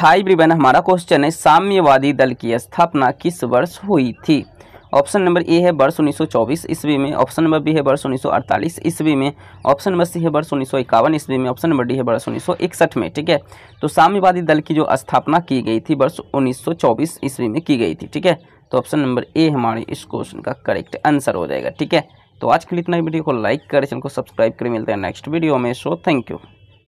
high ब्रिबन हमारा question है साम्यवादी दल की स्थापना किस वर्ष हुई थी ऑप्शन नंबर ए है वर्ष 1924 ईस्वी में ऑप्शन नंबर बी है वर्ष 1948 ईस्वी में ऑप्शन नंबर सी है वर्ष उन्नीस ईस्वी में ऑप्शन नंबर डी है वर्ष उन्नीस में ठीक है तो साम्यवादी दल की जो स्थापना की गई थी वर्ष 1924 ईस्वी में की गई थी ठीक है तो ऑप्शन नंबर ए हमारे इस क्वेश्चन का करेक्ट आंसर हो जाएगा ठीक है तो आज के लिए इतना वीडियो को लाइक करें चैनल को सब्सक्राइब करें मिलते हैं नेक्स्ट वीडियो में सो थैंक यू